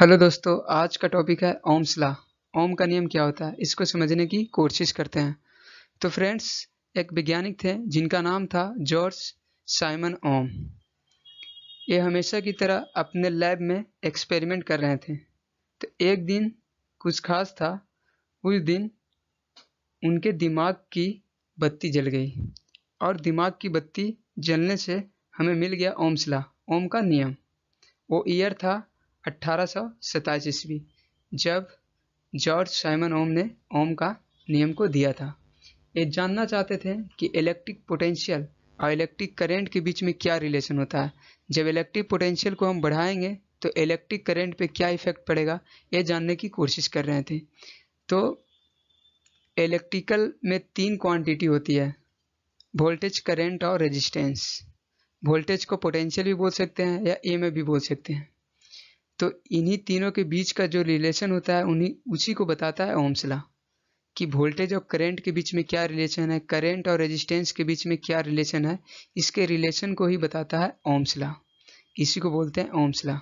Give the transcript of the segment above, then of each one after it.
hello दोस्तों आज का टॉपिक है ओम्स ला ओम का नियम क्या होता है इसको समझने की कोशिश करते हैं तो फ्रेंड्स एक वैज्ञानिक थे जिनका नाम था जॉर्ज साइमन ओम ये हमेशा की तरह अपने लैब में एक्सपेरिमेंट कर रहे थे तो एक दिन कुछ खास था उस दिन उनके दिमाग की बत्ती जल गई और दिमाग की बत्ती जलने से हमें मिल गया ओम्सला ओम का नियम वो ईयर था अट्ठारह सौ ईस्वी जब जॉर्ज साइमन ओम ने ओम का नियम को दिया था ये जानना चाहते थे कि इलेक्ट्रिक पोटेंशियल और इलेक्ट्रिक करंट के बीच में क्या रिलेशन होता है जब इलेक्ट्रिक पोटेंशियल को हम बढ़ाएंगे तो इलेक्ट्रिक करंट पे क्या इफेक्ट पड़ेगा ये जानने की कोशिश कर रहे थे तो इलेक्ट्रिकल में तीन क्वांटिटी होती है वोल्टेज करंट और रेजिस्टेंस वोल्टेज को पोटेंशियल भी बोल सकते हैं या ई e भी बोल सकते हैं तो इन्हीं तीनों के बीच का जो रिलेशन होता है उन्हीं उसी को बताता है ओम्सला कि वोल्टेज और करंट के बीच में क्या रिलेशन है करंट और रेजिस्टेंस के बीच में क्या रिलेशन है इसके रिलेशन को ही बताता है ओम्सला इसी को बोलते हैं ओम्सला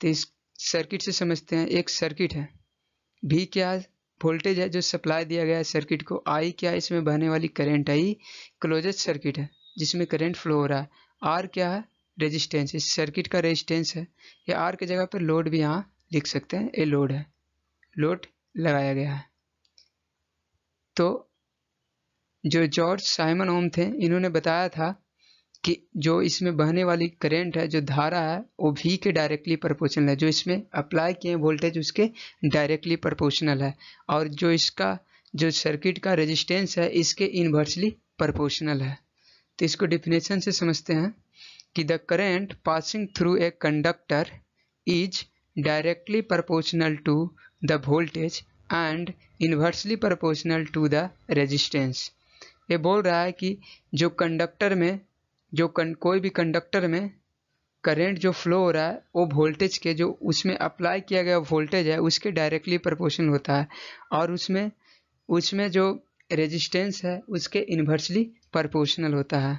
तो इस सर्किट से समझते हैं एक सर्किट है भी क्या वोल्टेज है जो सप्लाई दिया गया है सर्किट को आई क्या इसमें बहने वाली करेंट आई क्लोजेस्ट सर्किट है जिसमें करेंट फ्लो हो रहा है आर क्या है रेजिस्टेंस इस सर्किट का रेजिस्टेंस है या आर की जगह पर लोड भी यहाँ लिख सकते हैं ए लोड है लोड लगाया गया है तो जो जॉर्ज साइमन ओम थे इन्होंने बताया था कि जो इसमें बहने वाली करंट है जो धारा है वो भी के डायरेक्टली प्रपोर्शनल है जो इसमें अप्लाई किए वोल्टेज उसके डायरेक्टली प्रपोर्शनल है और जो इसका जो सर्किट का रेजिस्टेंस है इसके इन्वर्सली प्रपोर्शनल है तो इसको डिफिनेशन से समझते हैं कि the current passing through a conductor is directly proportional to the voltage and inversely proportional to the resistance ये बोल रहा है कि जो कंडक्टर में जो कन, कोई भी कंडक्टर में करंट जो फ्लो हो रहा है वो वोल्टेज के जो उसमें अप्लाई किया गया वोल्टेज है उसके डायरेक्टली प्रपोर्शनल होता है और उसमें उसमें जो रेजिस्टेंस है उसके इन्वर्सली प्रपोर्शनल होता है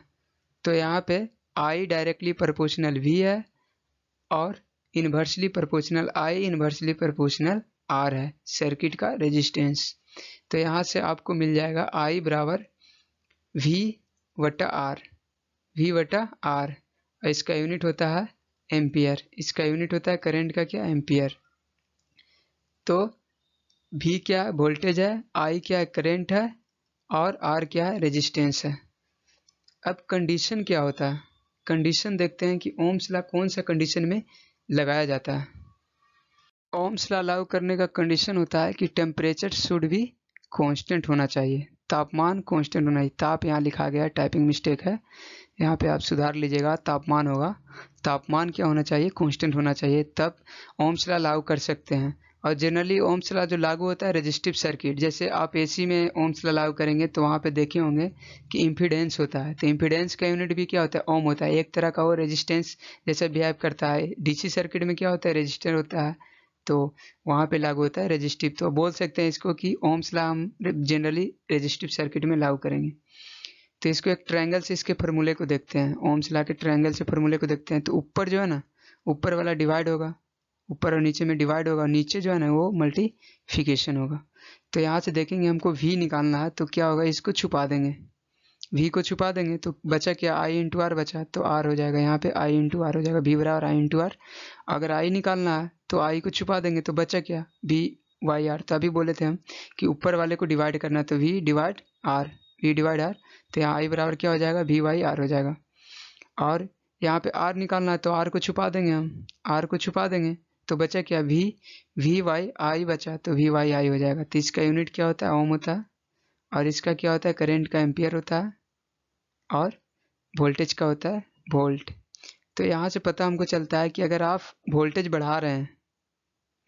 तो यहाँ पे आई डायरेक्टली प्रपोर्शनल वी है और inversely proportional I inversely proportional R है सर्किट का रेजिस्टेंस तो यहाँ से आपको मिल जाएगा आई बराबर वी वटा आर वी वटा आर और इसका यूनिट होता है एम्पियर इसका यूनिट होता है करंट का क्या एम्पियर तो वी क्या वोल्टेज है आई क्या करंट है और आर क्या है रेजिस्टेंस है अब कंडीशन क्या होता है कंडीशन देखते हैं कि ओम्स शिला कौन सा कंडीशन में लगाया जाता है ओम्स शिला लागू करने का कंडीशन होता है कि टेम्परेचर शुड भी कांस्टेंट होना चाहिए तापमान कांस्टेंट होना चाहिए ताप यहाँ लिखा गया है टाइपिंग मिस्टेक है यहाँ पे आप सुधार लीजिएगा तापमान होगा तापमान क्या होना चाहिए कांस्टेंट होना चाहिए तब ओम्स शिला लागू कर सकते हैं और जनरली ओम्स लॉ जो लागू होता है रजिस्टिव सर्किट जैसे आप एसी में ओम्स लॉ लागू करेंगे तो वहाँ पे देखे होंगे कि इम्फिडेंस होता है तो इम्फिडेंस का यूनिट भी क्या होता है ओम होता है एक तरह का वो रेजिस्टेंस जैसे बिहेव करता है डीसी सर्किट में क्या होता है रजिस्टर होता है तो वहाँ पर लागू होता है रजिस्टिव तो बोल सकते हैं इसको कि ओम्स लॉ हम जनरली रजिस्टिव सर्किट में लागू करेंगे तो इसको एक ट्राइंगल से इसके फॉर्मूले को देखते हैं ओम्स लॉ के ट्राइंगल से फॉर्मूले को देखते हैं तो ऊपर जो है ना ऊपर वाला डिवाइड होगा ऊपर और नीचे में डिवाइड होगा नीचे जो है ना वो मल्टीफिकेशन होगा तो यहाँ से देखेंगे हमको वी निकालना है तो क्या होगा इसको छुपा देंगे वी को छुपा देंगे तो बचा क्या आई इंटू आर बचा तो आर हो जाएगा यहाँ पे आई इंटू आर हो जाएगा वी बराबर आई इंटू आर अगर आई निकालना है तो आई को छुपा देंगे तो बचा क्या वी वाई आर तो अभी बोले थे हम कि ऊपर वाले को डिवाइड करना है तो V divide R V divide R तो यहाँ आई बराबर क्या हो जाएगा वी वाई आर हो जाएगा और यहाँ पे आर निकालना है तो आर को छुपा देंगे हम आर को छुपा देंगे तो बचा क्या वी वी वाई आई बचा तो वी वाई आई हो जाएगा तो इसका यूनिट क्या होता है ओम होता है और इसका क्या होता है करेंट का एम्पियर होता है और वोल्टेज का होता है वोल्ट तो यहाँ से पता हमको चलता है कि अगर आप वोल्टेज बढ़ा रहे हैं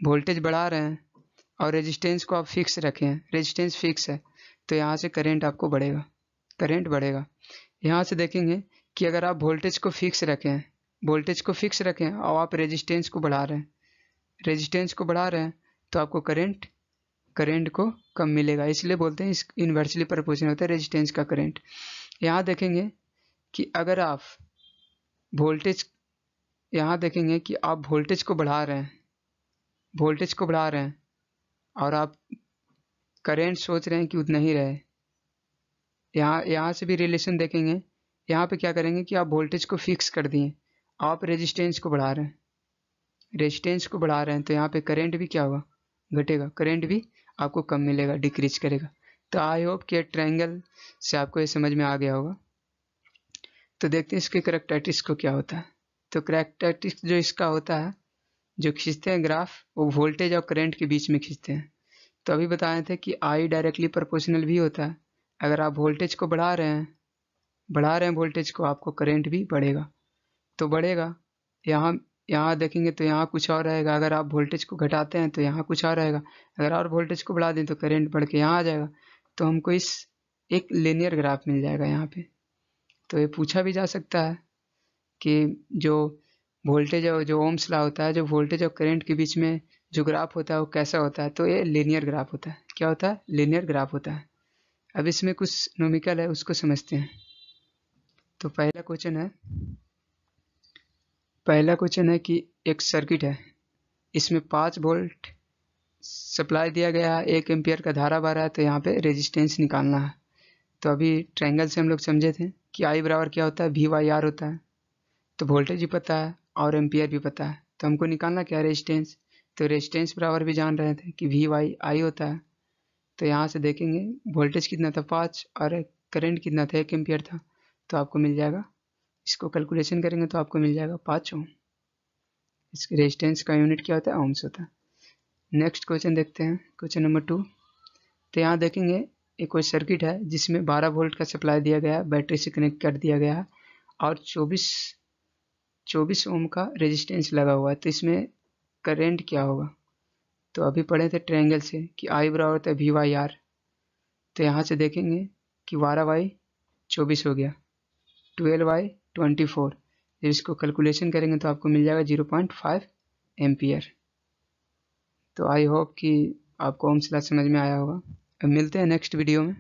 वोल्टेज बढ़ा रहे हैं और रेजिस्टेंस को आप फिक्स रखें रेजिस्टेंस फिक्स है तो यहाँ से करेंट आपको बढ़ेगा करेंट बढ़ेगा यहाँ से देखेंगे कि अगर आप वोल्टेज को फिक्स रखें वोल्टेज को फिक्स रखें और आप रेजिस्टेंस को बढ़ा रहे हैं रेजिस्टेंस को बढ़ा रहे हैं तो आपको करंट करंट को कम मिलेगा इसलिए बोलते हैं इस इन्वर्सली प्रपोजन होता है रेजिस्टेंस का करंट यहाँ देखेंगे कि अगर आप वोल्टेज यहाँ देखेंगे कि आप वोल्टेज को बढ़ा रहे हैं वोल्टेज को बढ़ा रहे हैं और आप करंट सोच रहे हैं कि उतना ही रहे यहाँ यहाँ से भी रिलेशन देखेंगे यहाँ पे क्या करेंगे कि आप वोल्टेज को फिक्स कर दिए आप रेजिस्टेंस को बढ़ा रहे हैं रेजिस्टेंस को बढ़ा रहे हैं तो यहाँ पे करंट भी क्या होगा घटेगा करंट भी आपको कम मिलेगा डिक्रीज करेगा तो आई होप कि ट्रायंगल से आपको ये समझ में आ गया होगा तो देखते हैं इसके करेक्टरिटिक्स को क्या होता है तो करेक्टरिटिक्स जो इसका होता है जो खींचते हैं ग्राफ वो वोल्टेज और करेंट के बीच में खींचते हैं तो अभी बताए थे कि आई डायरेक्टली प्रपोशनल भी होता है अगर आप वोल्टेज को बढ़ा रहे हैं बढ़ा रहे हैं वोल्टेज को आपको करंट भी बढ़ेगा तो बढ़ेगा यहाँ यहाँ देखेंगे तो यहाँ कुछ और रहेगा अगर आप वोल्टेज को घटाते हैं तो यहाँ कुछ और रहेगा अगर और वोल्टेज को बढ़ा दें तो करेंट बढ़ के यहाँ आ जाएगा तो हमको इस एक लेनियर ग्राफ मिल जाएगा यहाँ पे तो ये पूछा भी जा सकता है कि जो वोल्टेज और जो ओम्स ला होता है जो वोल्टेज और करेंट के बीच में जो ग्राफ होता है वो कैसा होता है तो ये लेनियर ग्राफ होता है क्या होता है लेनियर ग्राफ होता है अब इसमें कुछ नोमिकल है उसको समझते हैं तो पहला क्वेश्चन है पहला क्वेश्चन है कि एक सर्किट है इसमें पाँच वोल्ट सप्लाई दिया गया है एक एम्पियर का धारा बह रहा है तो यहाँ पे रेजिस्टेंस निकालना है तो अभी ट्रायंगल से हम लोग समझे थे कि आई बराबर क्या होता है वी वाई आर होता है तो वोल्टेज भी पता है और एम्पियर भी पता है तो हमको निकालना क्या है रेजिस्टेंस तो रेजिस्टेंस बराबर भी जान रहे थे कि वी वाई आई होता है तो यहाँ से देखेंगे वोल्टेज कितना था पाँच और करेंट कितना था एक एम्पियर था तो आपको मिल जाएगा इसको कैलकुलेशन करेंगे तो आपको मिल जाएगा पाँच ओम इसके रेजिस्टेंस का यूनिट क्या होता है ओम्स होता है नेक्स्ट क्वेश्चन देखते हैं क्वेश्चन नंबर टू तो यहाँ देखेंगे एक कोई सर्किट है जिसमें 12 वोल्ट का सप्लाई दिया गया है बैटरी से कनेक्ट कर दिया गया है और 24 24 ओम का रेजिस्टेंस लगा हुआ है तो इसमें करेंट क्या होगा तो अभी पढ़े थे ट्रेंगल से कि आई बराबर था वी वाई आर तो यहाँ से देखेंगे कि बारह वाई चौबीस हो गया ट्वेल्व वाई ट्वेंटी फोर जब इसको कैलकुलेशन करेंगे तो आपको मिल जाएगा जीरो पॉइंट फाइव एम्पियर तो आई होप कि आपको ओम सिला समझ में आया होगा अब मिलते हैं नेक्स्ट वीडियो में